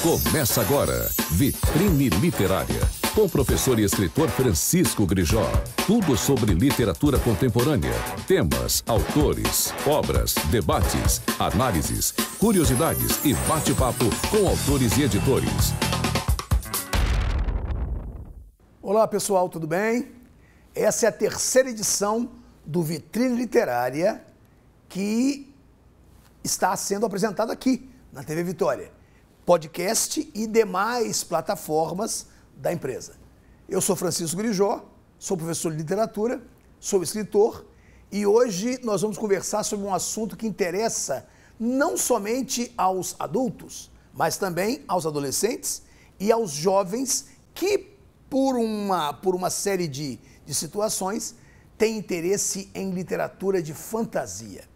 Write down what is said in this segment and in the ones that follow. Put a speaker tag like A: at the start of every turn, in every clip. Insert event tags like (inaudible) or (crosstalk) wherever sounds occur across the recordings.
A: Começa agora, Vitrine Literária, com o professor e escritor Francisco Grijó. Tudo sobre literatura contemporânea, temas, autores, obras, debates, análises, curiosidades e bate-papo com autores e editores. Olá pessoal, tudo bem? Essa é a terceira edição do Vitrine Literária que está sendo apresentada aqui na TV Vitória podcast e demais plataformas da empresa. Eu sou Francisco Grijó, sou professor de literatura, sou escritor e hoje nós vamos conversar sobre um assunto que interessa não somente aos adultos, mas também aos adolescentes e aos jovens que, por uma, por uma série de, de situações, têm interesse em literatura de fantasia.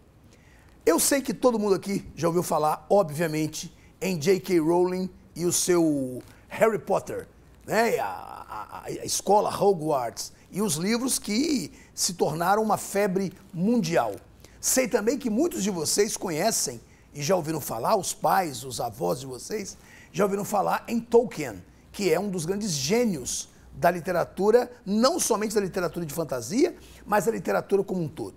A: Eu sei que todo mundo aqui já ouviu falar, obviamente, em J.K. Rowling e o seu Harry Potter, né? a, a, a escola Hogwarts e os livros que se tornaram uma febre mundial. Sei também que muitos de vocês conhecem e já ouviram falar, os pais, os avós de vocês, já ouviram falar em Tolkien, que é um dos grandes gênios da literatura, não somente da literatura de fantasia, mas da literatura como um todo.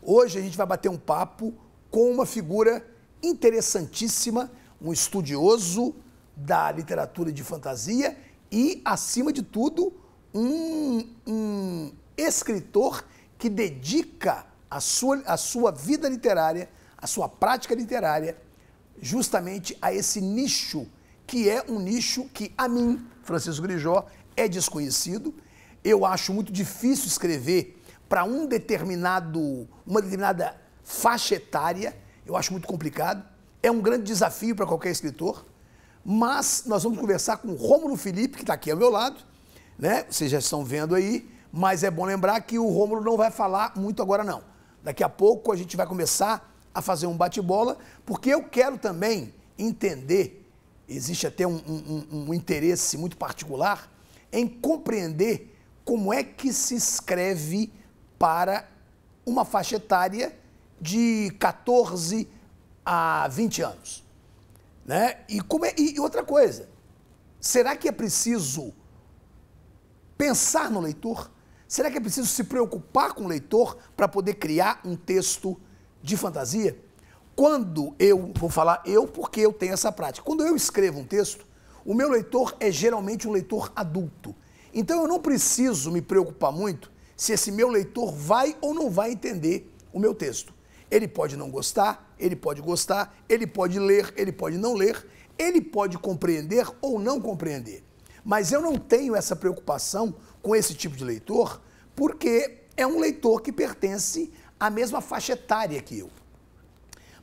A: Hoje a gente vai bater um papo com uma figura interessantíssima um estudioso da literatura de fantasia e, acima de tudo, um, um escritor que dedica a sua, a sua vida literária, a sua prática literária, justamente a esse nicho, que é um nicho que, a mim, Francisco Grijó, é desconhecido. Eu acho muito difícil escrever para um determinado, uma determinada faixa etária, eu acho muito complicado. É um grande desafio para qualquer escritor, mas nós vamos conversar com o Rômulo Felipe, que está aqui ao meu lado, né? Vocês já estão vendo aí, mas é bom lembrar que o Rômulo não vai falar muito agora não. Daqui a pouco a gente vai começar a fazer um bate-bola, porque eu quero também entender, existe até um, um, um interesse muito particular, em compreender como é que se escreve para uma faixa etária de 14 há 20 anos. Né? E, como é, e outra coisa, será que é preciso pensar no leitor? Será que é preciso se preocupar com o leitor para poder criar um texto de fantasia? Quando eu, vou falar eu porque eu tenho essa prática, quando eu escrevo um texto, o meu leitor é geralmente um leitor adulto. Então eu não preciso me preocupar muito se esse meu leitor vai ou não vai entender o meu texto. Ele pode não gostar, ele pode gostar, ele pode ler, ele pode não ler, ele pode compreender ou não compreender. Mas eu não tenho essa preocupação com esse tipo de leitor, porque é um leitor que pertence à mesma faixa etária que eu.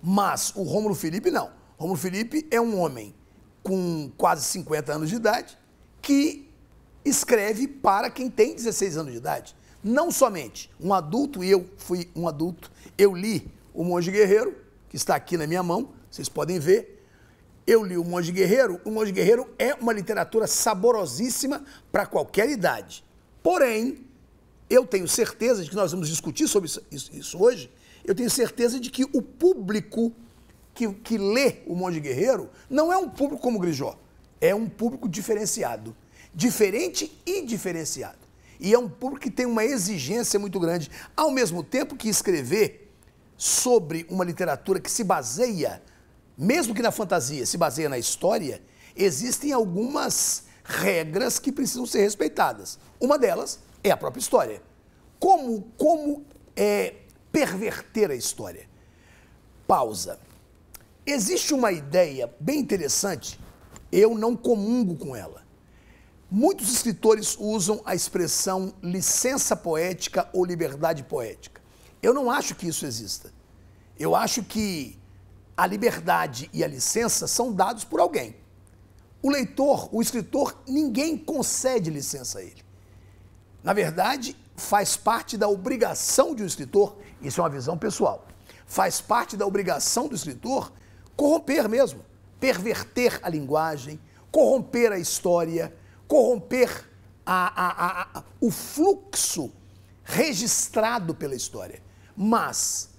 A: Mas o Rômulo Felipe não. Rômulo Felipe é um homem com quase 50 anos de idade que escreve para quem tem 16 anos de idade. Não somente um adulto, e eu fui um adulto, eu li o Monge Guerreiro, que está aqui na minha mão, vocês podem ver. Eu li o Monge Guerreiro. O Monge Guerreiro é uma literatura saborosíssima para qualquer idade. Porém, eu tenho certeza de que nós vamos discutir sobre isso, hoje. Eu tenho certeza de que o público que, que lê o Monge Guerreiro não é um público como o Grijó. É um público diferenciado. Diferente e diferenciado. E é um público que tem uma exigência muito grande. Ao mesmo tempo que escrever sobre uma literatura que se baseia, mesmo que na fantasia, se baseia na história, existem algumas regras que precisam ser respeitadas. Uma delas é a própria história. Como, como é, perverter a história? Pausa. Existe uma ideia bem interessante, eu não comungo com ela. Muitos escritores usam a expressão licença poética ou liberdade poética. Eu não acho que isso exista. Eu acho que a liberdade e a licença são dados por alguém. O leitor, o escritor, ninguém concede licença a ele. Na verdade, faz parte da obrigação de um escritor, isso é uma visão pessoal, faz parte da obrigação do escritor corromper mesmo, perverter a linguagem, corromper a história, corromper a, a, a, o fluxo registrado pela história. Mas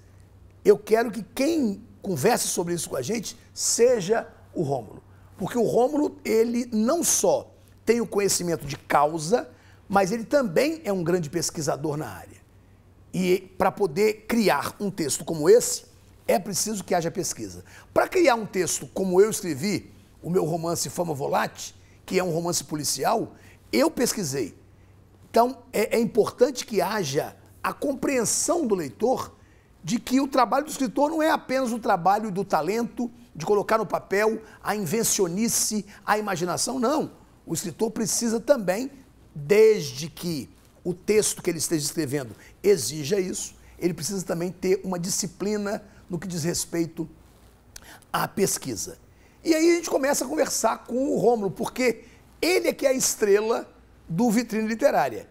A: eu quero que quem converse sobre isso com a gente seja o Rômulo. Porque o Rômulo, ele não só tem o conhecimento de causa, mas ele também é um grande pesquisador na área. E para poder criar um texto como esse, é preciso que haja pesquisa. Para criar um texto como eu escrevi, o meu romance Fama Volate, que é um romance policial, eu pesquisei. Então, é, é importante que haja a compreensão do leitor de que o trabalho do escritor não é apenas o trabalho do talento, de colocar no papel a invencionice, a imaginação, não. O escritor precisa também, desde que o texto que ele esteja escrevendo exija isso, ele precisa também ter uma disciplina no que diz respeito à pesquisa. E aí a gente começa a conversar com o Rômulo, porque ele é que é a estrela do Vitrine Literária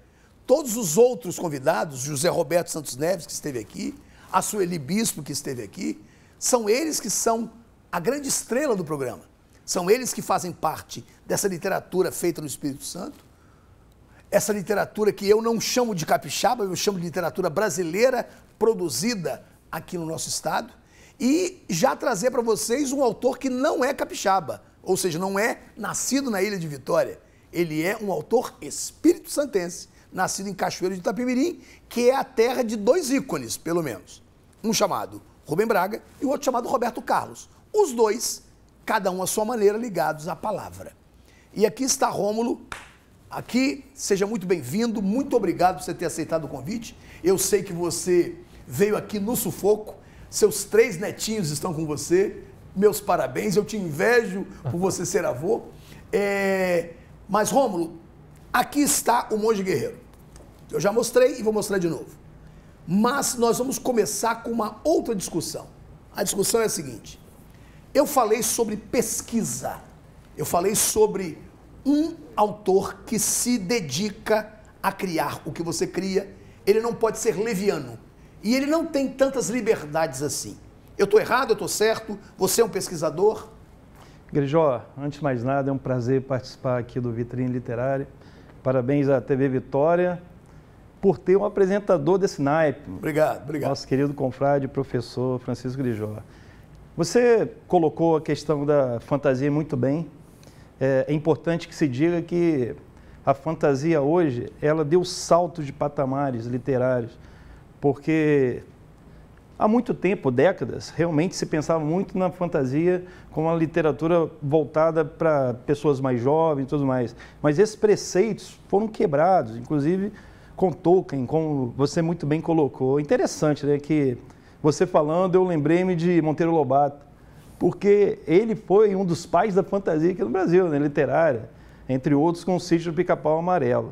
A: todos os outros convidados, José Roberto Santos Neves, que esteve aqui, a Sueli Bispo, que esteve aqui, são eles que são a grande estrela do programa. São eles que fazem parte dessa literatura feita no Espírito Santo, essa literatura que eu não chamo de capixaba, eu chamo de literatura brasileira produzida aqui no nosso estado, e já trazer para vocês um autor que não é capixaba, ou seja, não é nascido na Ilha de Vitória. Ele é um autor espírito santense nascido em Cachoeiro de Itapimirim, que é a terra de dois ícones, pelo menos. Um chamado Rubem Braga e o outro chamado Roberto Carlos. Os dois, cada um à sua maneira, ligados à palavra. E aqui está Rômulo, aqui, seja muito bem-vindo, muito obrigado por você ter aceitado o convite. Eu sei que você veio aqui no sufoco, seus três netinhos estão com você, meus parabéns, eu te invejo por você ser avô. É... Mas, Rômulo, Aqui está o monge guerreiro. Eu já mostrei e vou mostrar de novo. Mas nós vamos começar com uma outra discussão. A discussão é a seguinte: eu falei sobre pesquisa, eu falei sobre um autor que se dedica a criar o que você cria, ele não pode ser leviano e ele não tem tantas liberdades assim. Eu estou errado, eu estou certo, você é um pesquisador.
B: Grijó, antes de mais nada, é um prazer participar aqui do Vitrine Literária. Parabéns à TV Vitória por ter um apresentador desse naipe. Obrigado, obrigado. Nosso querido confrade, professor Francisco Grijó. Você colocou a questão da fantasia muito bem. É, é importante que se diga que a fantasia hoje, ela deu saltos de patamares literários, porque Há muito tempo, décadas, realmente se pensava muito na fantasia como uma literatura voltada para pessoas mais jovens e tudo mais. Mas esses preceitos foram quebrados, inclusive com Tolkien, como você muito bem colocou. Interessante, né, que você falando, eu lembrei-me de Monteiro Lobato, porque ele foi um dos pais da fantasia aqui no Brasil, né, literária, entre outros com o Sítio do Pica-Pau Amarelo.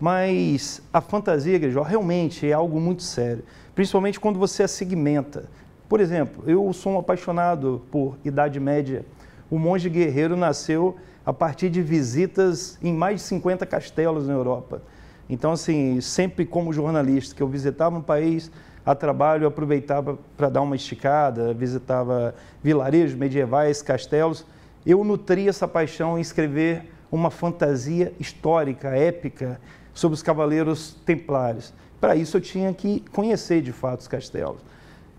B: Mas a fantasia, Grijó, realmente é algo muito sério principalmente quando você a segmenta. Por exemplo, eu sou um apaixonado por Idade Média. O monge guerreiro nasceu a partir de visitas em mais de 50 castelos na Europa. Então, assim, sempre como jornalista, que eu visitava um país a trabalho, eu aproveitava para dar uma esticada, visitava vilarejos medievais, castelos. Eu nutria essa paixão em escrever uma fantasia histórica, épica, sobre os cavaleiros templários. Para isso eu tinha que conhecer de fato os castelos.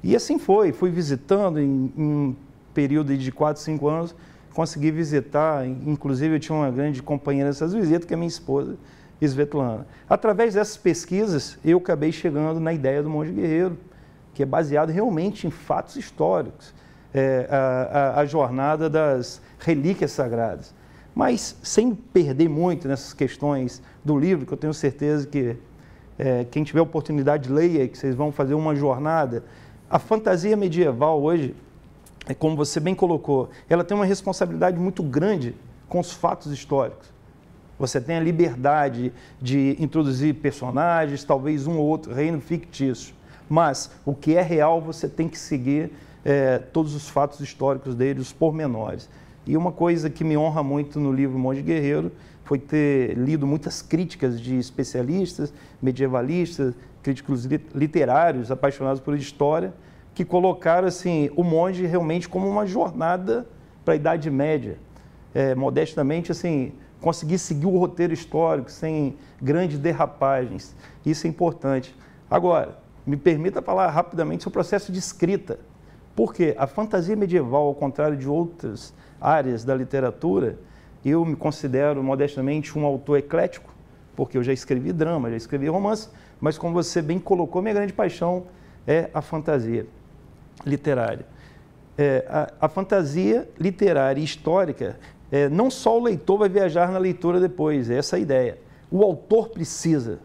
B: E assim foi, fui visitando em, em um período de 4, 5 anos, consegui visitar, inclusive eu tinha uma grande companheira nessas visitas, que é minha esposa, Svetlana. Através dessas pesquisas, eu acabei chegando na ideia do Monge Guerreiro, que é baseado realmente em fatos históricos, é, a, a, a jornada das relíquias sagradas. Mas sem perder muito nessas questões do livro, que eu tenho certeza que é, quem tiver oportunidade, leia, que vocês vão fazer uma jornada. A fantasia medieval hoje, é como você bem colocou, ela tem uma responsabilidade muito grande com os fatos históricos. Você tem a liberdade de introduzir personagens, talvez um ou outro reino fictício. Mas o que é real, você tem que seguir é, todos os fatos históricos dele, os pormenores. E uma coisa que me honra muito no livro Monge Guerreiro foi ter lido muitas críticas de especialistas, medievalistas, críticos literários, apaixonados por história, que colocaram assim o monge realmente como uma jornada para a Idade Média, é, modestamente assim conseguir seguir o roteiro histórico sem grandes derrapagens. Isso é importante. Agora, me permita falar rapidamente sobre o processo de escrita, porque a fantasia medieval, ao contrário de outras áreas da literatura, eu me considero modestamente um autor eclético, porque eu já escrevi drama, já escrevi romance, mas como você bem colocou, minha grande paixão é a fantasia literária. É, a, a, fantasia literária e histórica, é, não só o leitor vai viajar na leitura depois, é essa a ideia. O autor precisa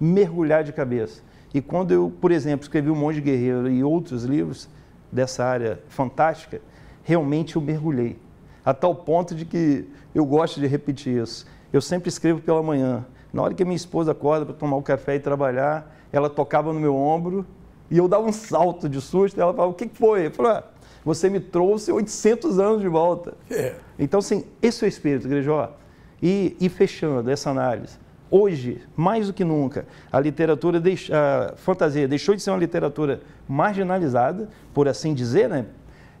B: mergulhar de cabeça. E quando eu, por exemplo, escrevi O Monge Guerreiro e outros livros dessa área fantástica, realmente eu mergulhei a tal ponto de que eu gosto de repetir isso. Eu sempre escrevo pela manhã. Na hora que a minha esposa acorda para tomar o um café e trabalhar, ela tocava no meu ombro e eu dava um salto de susto. Ela falava: O que foi? Eu falava: ah, Você me trouxe 800 anos de volta. É. Então, assim, esse é o espírito, Grejó. E, e fechando essa análise, hoje, mais do que nunca, a literatura, a fantasia deixou de ser uma literatura marginalizada, por assim dizer, né?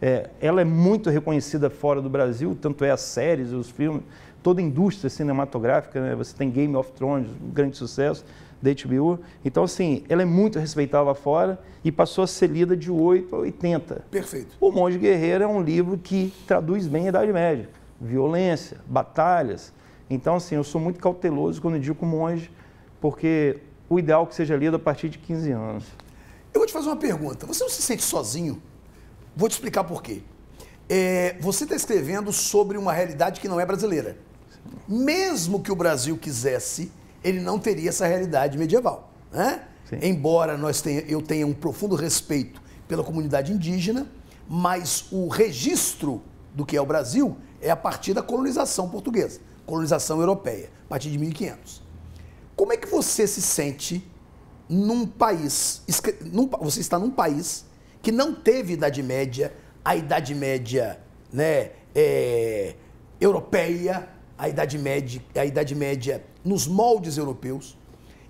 B: É, ela é muito reconhecida fora do Brasil, tanto é as séries, os filmes, toda a indústria cinematográfica, né? você tem Game of Thrones, um grande sucesso, da HBO. Então, assim, ela é muito respeitada lá fora e passou a ser lida de 8 a 80. Perfeito. O Monge Guerreiro é um livro que traduz bem a Idade Média. Violência, batalhas. Então, assim, eu sou muito cauteloso quando indico monge,
A: porque o ideal
B: é que seja lido a partir de 15 anos.
A: Eu vou te fazer uma pergunta. Você não se sente sozinho Vou te explicar por quê. É, você está escrevendo sobre uma realidade que não é brasileira. Mesmo que o Brasil quisesse, ele não teria essa realidade medieval. Né? Embora nós tenha, eu tenha um profundo respeito pela comunidade indígena, mas o registro do que é o Brasil é a partir da colonização portuguesa, colonização europeia, a partir de 1500. Como é que você se sente num país, num, você está num país que não teve Idade Média, a Idade Média né, é, europeia, a Idade, Média, a Idade Média nos moldes europeus,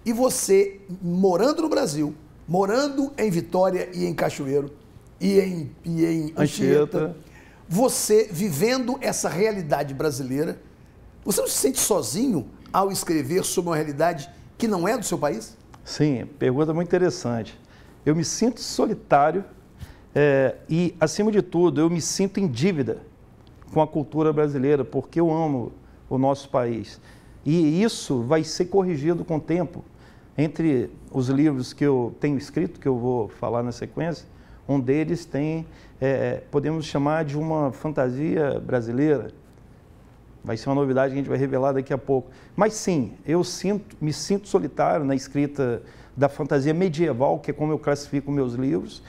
A: e você morando no Brasil, morando em Vitória e em Cachoeiro, e em, e em Anchieta, Anchieta, você vivendo essa realidade brasileira, você não se sente sozinho ao escrever sobre uma realidade que não é do seu país? Sim, pergunta muito interessante. Eu me sinto solitário
B: é, e, acima de tudo, eu me sinto em dívida com a cultura brasileira, porque eu amo o nosso país. E isso vai ser corrigido com o tempo. Entre os livros que eu tenho escrito, que eu vou falar na sequência, um deles tem, é, é podemos chamar de uma fantasia brasileira. Vai ser uma novidade que a gente vai revelar daqui a pouco. Mas sim, eu sinto, me sinto solitário na escrita da fantasia medieval, que é como eu classifico meus livros,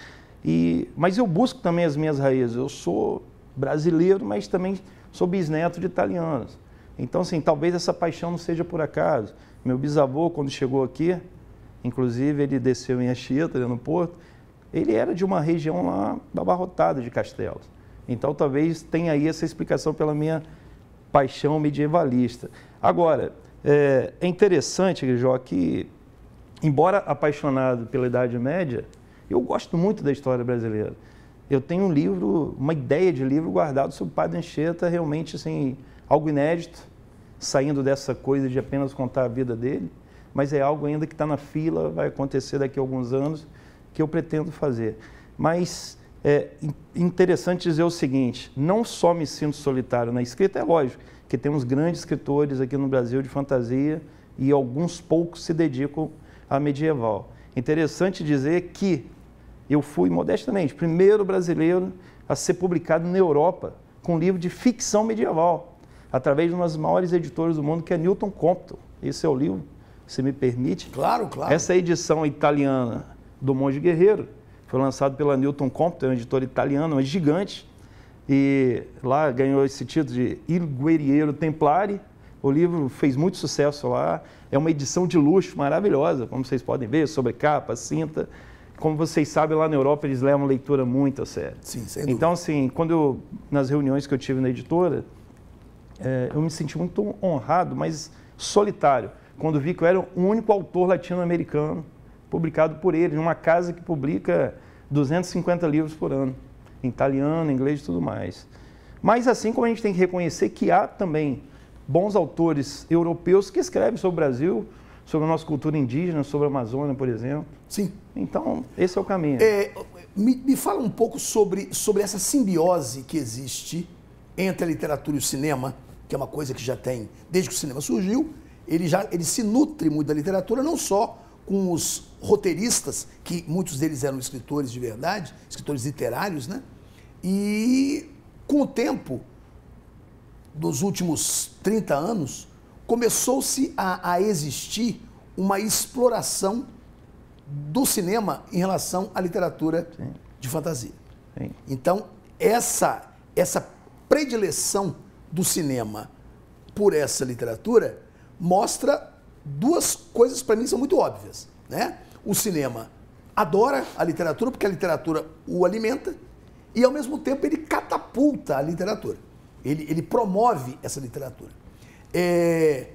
B: e, mas eu busco também as minhas raízes. Eu sou brasileiro, mas também sou bisneto de italianos. Então, assim, talvez essa paixão não seja por acaso. Meu bisavô, quando chegou aqui, inclusive ele desceu em Anchieta, no Porto, ele era de uma região lá abarrotada de castelos. Então, talvez tenha aí essa explicação pela minha paixão medievalista. Agora, é, é interessante, Grijó, que, embora apaixonado pela Idade Média, eu gosto muito da história brasileira. Eu tenho um livro, uma ideia de livro guardado sobre o Padre Anchieta, realmente assim, algo inédito, saindo dessa coisa de apenas contar a vida dele, mas é algo ainda que está na fila, vai acontecer daqui a alguns anos, que eu pretendo fazer. Mas é interessante dizer o seguinte: não só me sinto solitário na escrita, é lógico, que temos grandes escritores aqui no Brasil de fantasia e alguns poucos se dedicam à medieval. Interessante dizer que eu fui, modestamente, primeiro brasileiro a ser publicado na Europa com um livro de ficção medieval, através de uma das maiores editoras do mundo, que é Newton Compton. Esse é o livro, se me permite. Claro, claro. Essa edição italiana do Monge Guerreiro foi lançada pela Newton Compton, é uma editora italiana, uma gigante, e lá ganhou esse título de Il Guerriero Templari. O livro fez muito sucesso lá, é uma edição de luxo maravilhosa, como vocês podem ver, sobre capa, cinta como vocês sabem, lá na Europa eles levam leitura muito a sério. Sim, sem Então, assim, quando eu, nas reuniões que eu tive na editora, é, eu me senti muito honrado, mas solitário, quando vi que eu era o único autor latino-americano publicado por ele, numa casa que publica 250 livros por ano, em italiano, inglês e tudo mais. Mas assim como a gente tem que reconhecer que há também bons autores europeus que escrevem sobre o Brasil, sobre a nossa cultura indígena, sobre a Amazônia, por exemplo. Sim. Então, esse é o caminho. É,
A: me, me, fala um pouco sobre, sobre essa simbiose que existe entre a literatura e o cinema, que é uma coisa que já tem desde que o cinema surgiu. Ele, já, ele se nutre muito da literatura, não só com os roteiristas, que muitos deles eram escritores de verdade, escritores literários, né? E com o tempo, dos últimos 30 anos, começou-se a, a existir uma exploração do cinema em relação à literatura Sim. de fantasia. Sim. Então, essa, essa predileção do cinema por essa literatura mostra duas coisas para mim são muito óbvias, né? O cinema adora a literatura porque a literatura o alimenta e ao mesmo tempo ele catapulta a literatura. Ele, ele promove essa literatura. É,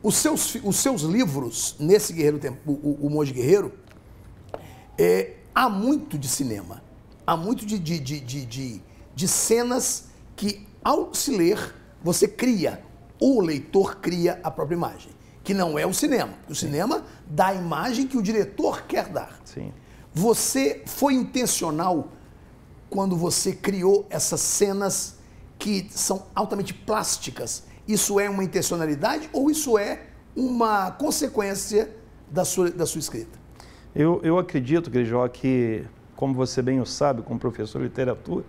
A: os, seus, os seus livros, nesse Guerreiro o, o, o Monge Guerreiro, é, há muito de cinema. Há muito de, de, de, de, de cenas que, ao se ler, você cria, o leitor cria a própria imagem, que não é o cinema. O Sim. cinema dá a imagem que o diretor quer dar. Sim. Você foi intencional quando você criou essas cenas que são altamente plásticas isso é uma intencionalidade ou isso é uma consequência da sua, da sua escrita?
B: Eu, eu acredito, Grijó, que, como você bem o sabe, como professor de literatura,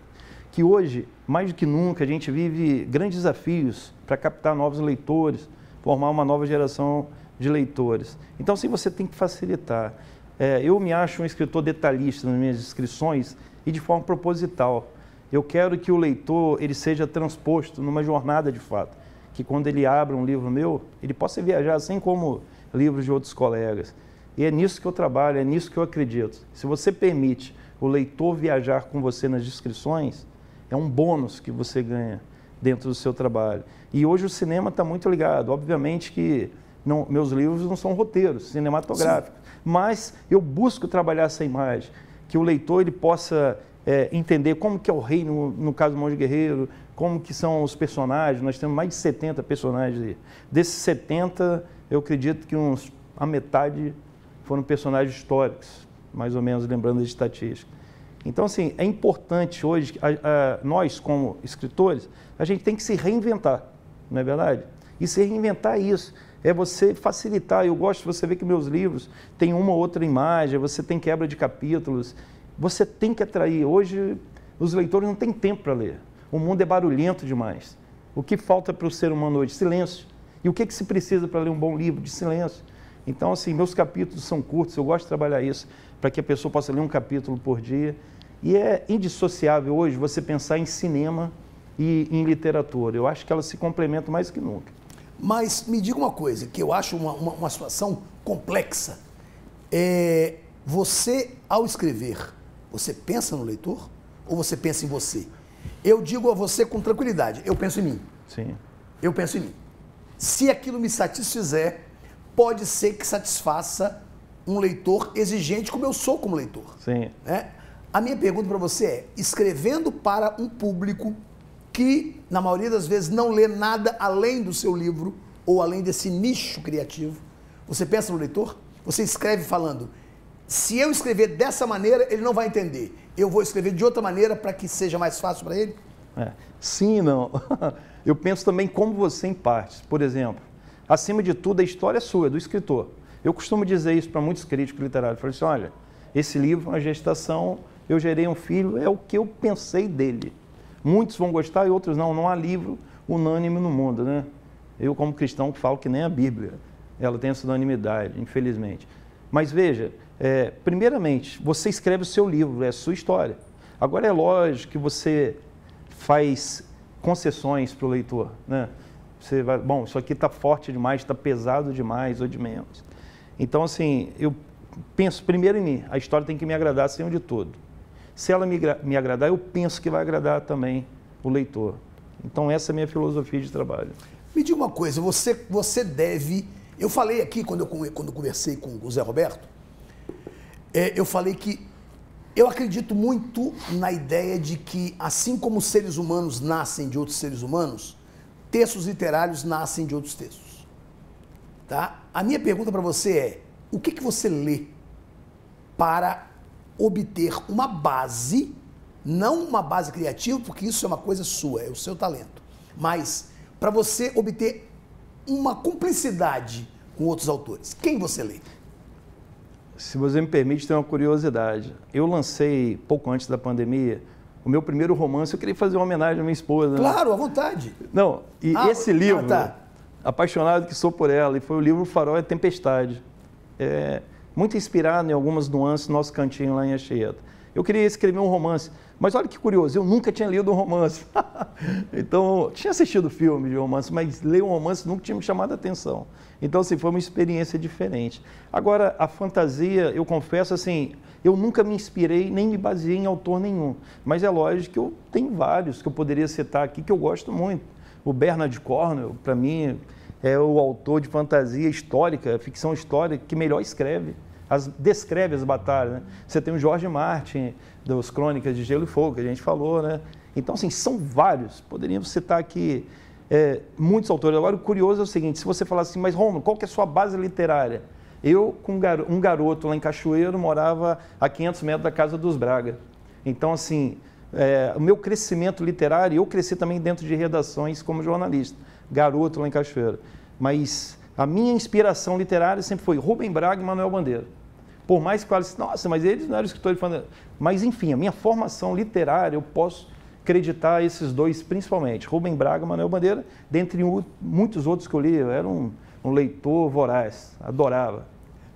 B: que hoje, mais do que nunca, a gente vive grandes desafios para captar novos leitores, formar uma nova geração de leitores. Então, sim, você tem que facilitar. É, eu me acho um escritor detalhista nas minhas descrições e de forma proposital. Eu quero que o leitor ele seja transposto numa jornada de fato que quando ele abre um livro meu, ele possa viajar assim como livros de outros colegas. E é nisso que eu trabalho, é nisso que eu acredito. Se você permite o leitor viajar com você nas descrições, é um bônus que você ganha dentro do seu trabalho. E hoje o cinema está muito ligado. Obviamente que não, meus livros não são roteiros cinematográficos, Sim. mas eu busco trabalhar essa imagem, que o leitor ele possa é, entender como que é o rei, no, no caso do Monge Guerreiro, como que são os personagens. Nós temos mais de 70 personagens aí. Desses 70, eu acredito que uns, a metade foram personagens históricos, mais ou menos lembrando as estatísticas. Então, assim, é importante hoje, a, a, nós como escritores, a gente tem que se reinventar, não é verdade? E se reinventar é isso é você facilitar. Eu gosto, você vê que meus livros têm uma ou outra imagem, você tem quebra de capítulos. Você tem que atrair. Hoje, os leitores não têm tempo para ler. O mundo é barulhento demais. O que falta para o ser humano hoje? Silêncio. E o que, é que se precisa para ler um bom livro? De silêncio. Então, assim, meus capítulos são curtos, eu gosto de trabalhar isso, para que a pessoa possa ler um capítulo por dia. E é indissociável hoje você pensar em cinema e em literatura. Eu
A: acho que elas se complementam mais que nunca. Mas me diga uma coisa, que eu acho uma, uma, uma situação complexa. É, você, ao escrever, você pensa no leitor ou você pensa em você? Eu digo a você com tranquilidade, eu penso em mim. Sim. Eu penso em mim. Se aquilo me satisfizer, pode ser que satisfaça um leitor exigente como eu sou como leitor. Sim. Né? A minha pergunta para você é, escrevendo para um público que, na maioria das vezes, não lê nada além do seu livro ou além desse nicho criativo, você pensa no leitor? Você escreve falando, se eu escrever dessa maneira, ele não vai entender. Eu vou escrever de outra maneira para que seja mais fácil para ele?
B: É. Sim, não. (laughs) Eu penso também como você em partes. Por exemplo, acima de tudo, a história é sua, é do escritor. Eu costumo dizer isso para muitos críticos literários. Eu falo assim, olha, esse livro é uma gestação, eu gerei um filho, é o que eu pensei dele. Muitos vão gostar e outros não. Não há livro unânime no mundo, né? Eu, como cristão, falo que nem a Bíblia. Ela tem essa unanimidade, infelizmente. Mas veja, é, primeiramente, você escreve o seu livro, é a sua história. Agora é lógico que você faz concessões para o leitor, né? Você vai, bom, isso aqui está forte demais, está pesado demais ou de menos. Então, assim, eu penso primeiro em mim. A história tem que me agradar acima de tudo. Se ela me, me agradar, eu penso que vai agradar também o leitor. Então, essa é a minha
A: filosofia de trabalho. Me diga uma coisa, você, você deve... Eu falei aqui, quando eu, quando eu conversei com o Zé Roberto, é, eu falei que eu acredito muito na ideia de que, assim como seres humanos nascem de outros seres humanos, textos literários nascem de outros textos. Tá? A minha pergunta para você é: o que, que você lê para obter uma base, não uma base criativa, porque isso é uma coisa sua, é o seu talento, mas para você obter uma cumplicidade com outros autores? Quem você lê?
B: se você me permite, tem uma curiosidade. Eu lancei, pouco antes da pandemia, o meu primeiro romance. Eu queria fazer uma homenagem à minha esposa. Né? Claro,
A: né? à vontade.
B: Não, e ah, esse ah, livro, ah, tá. Apaixonado que Sou por Ela, e foi o livro Farol é Tempestade. É, muito inspirado em algumas nuances do nosso cantinho lá em Anchieta. Eu queria escrever um romance. Mas olha que curioso, eu nunca tinha lido um romance. (laughs) então, tinha assistido filme de romance, mas ler um romance nunca tinha me chamado a atenção. Então, assim, foi uma experiência diferente. Agora, a fantasia, eu confesso, assim, eu nunca me inspirei nem me baseei em autor nenhum. Mas é lógico que eu tenho vários que eu poderia citar aqui que eu gosto muito. O Bernard Cornwell, para mim, é o autor de fantasia histórica, ficção histórica, que melhor escreve. As, descreve as batalhas. Né? Você tem o George Martin, das crônicas de Gelo e Fogo, que a gente falou, né? Então, assim, são vários. Poderíamos citar aqui é, muitos autores. Agora, o curioso é o seguinte, se você falar assim, mas Romulo, qual que é a sua base literária? Eu, com um garoto lá em Cachoeiro, morava a 500 metros da casa dos Braga. Então, assim, é, o meu crescimento literário, eu cresci também dentro de redações como jornalista, garoto lá em Cachoeiro. Mas a minha inspiração literária sempre foi Rubem Braga e Manuel Bandeira. Por mais que eu assim, nossa, mas eles não eram escritores. Mas, enfim, a minha formação literária, eu posso acreditar esses dois, principalmente, Rubem Braga e Manuel Bandeira, dentre muitos outros que eu li. Eu era um, um leitor voraz, adorava.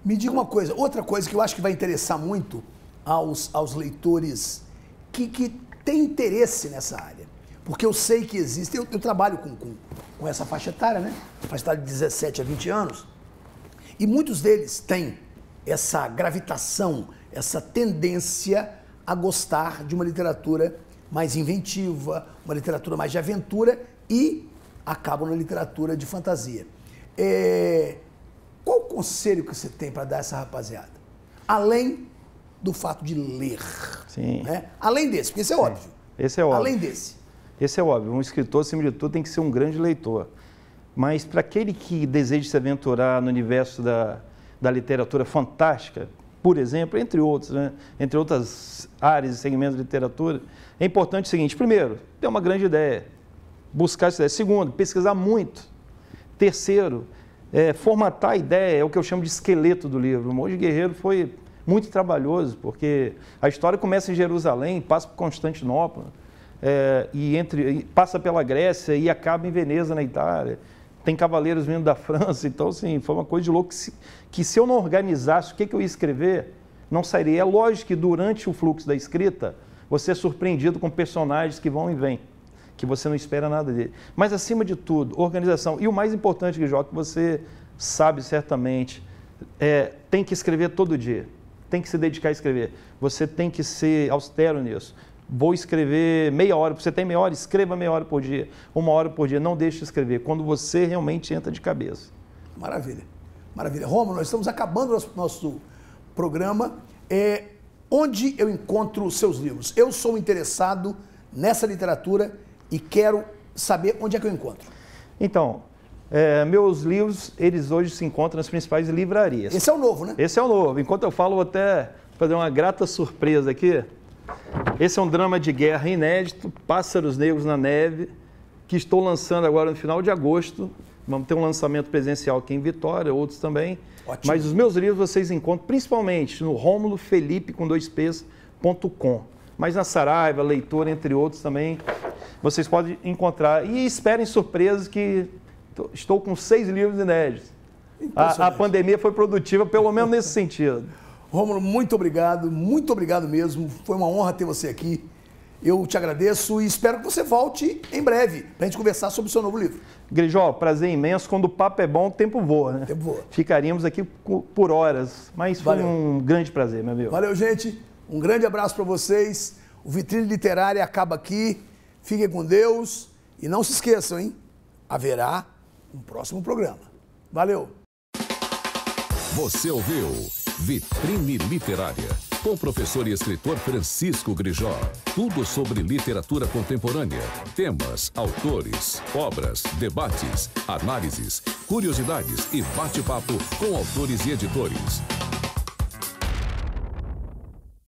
A: Me diga uma coisa, outra coisa que eu acho que vai interessar muito aos, aos leitores que, que têm interesse nessa área. Porque eu sei que existe, eu, eu trabalho com, com, com, essa faixa etária, né? Faixa etária de 17 a 20 anos. E muitos deles têm essa gravitação, essa tendência a gostar de uma literatura mais inventiva, uma literatura mais de aventura e acabam na literatura de fantasia. É... Qual o conselho que você tem para dar a essa rapaziada? Além do fato de ler. Sim. Né? Além desse, porque esse é Sim. óbvio.
B: Esse é óbvio. Além desse. Esse é óbvio. Um escritor, acima de tudo, tem que ser um grande leitor. Mas para aquele que deseja se aventurar no universo da, da literatura fantástica, por exemplo, entre outros, né? entre outras áreas e segmentos de literatura, é importante o seguinte: primeiro, ter uma grande ideia, buscar essa ideia. Segundo, pesquisar muito. Terceiro, é, formatar a ideia, é o que eu chamo de esqueleto do livro. O Monge Guerreiro foi muito trabalhoso, porque a história começa em Jerusalém, passa por Constantinopla, é, e entre, passa pela Grécia e acaba em Veneza, na Itália tem cavaleiros vindo da (laughs) França, então assim, foi uma coisa de louco que se, que se eu não organizasse o que, que eu ia escrever, não sairia. É lógico que durante o fluxo da escrita, você é surpreendido com personagens que vão e vêm, que você não espera nada dele. Mas acima de tudo, organização. E o mais importante que que você sabe certamente, é, tem que escrever todo dia, tem que se dedicar a escrever. Você tem que ser austero nisso vou escrever meia hora, você tem meia hora, escreva meia hora por dia, uma hora por dia, não deixe de escrever, quando você realmente entra de cabeça. Maravilha,
A: maravilha. Roma, nós estamos acabando nosso, nosso programa. É, onde eu encontro os seus livros? Eu sou interessado nessa literatura e quero saber onde é que eu encontro. Então, é, meus livros, eles hoje se encontram nas principais livrarias.
B: Esse é o novo, né? Esse é o novo. Enquanto eu falo, vou até fazer uma grata surpresa aqui. Esse é um drama de guerra inédito, Pássaros Negros na Neve, que estou lançando agora no final de agosto. Vamos ter um lançamento presencial aqui em Vitória, outros também. Ótimo. Mas os meus livros vocês encontram principalmente no Rômulo Felipe com dois P's.com. Mas na Saraiva, Leitor, entre outros também, vocês podem encontrar. E esperem surpresas que estou com seis livros inéditos. A, a pandemia foi produtiva,
A: pelo menos nesse sentido. Rômulo, muito obrigado, muito obrigado mesmo. Foi uma honra ter você aqui. Eu te agradeço e espero que você volte em breve para a gente conversar sobre o seu novo livro. Grijol, prazer imenso. Quando o papo é bom, o tempo voa, né? O tempo voa. Ficaríamos aqui por horas, mas foi Valeu. um grande prazer, meu amigo. Valeu, gente. Um grande abraço para vocês. O Vitrine Literária acaba aqui. Fiquem com Deus e não se esqueçam, hein? Haverá um próximo programa. Valeu. Você ouviu? Vitrine Literária, com o professor e escritor Francisco Grijó. Tudo sobre literatura contemporânea, temas, autores, obras, debates, análises, curiosidades e bate-papo com autores e editores.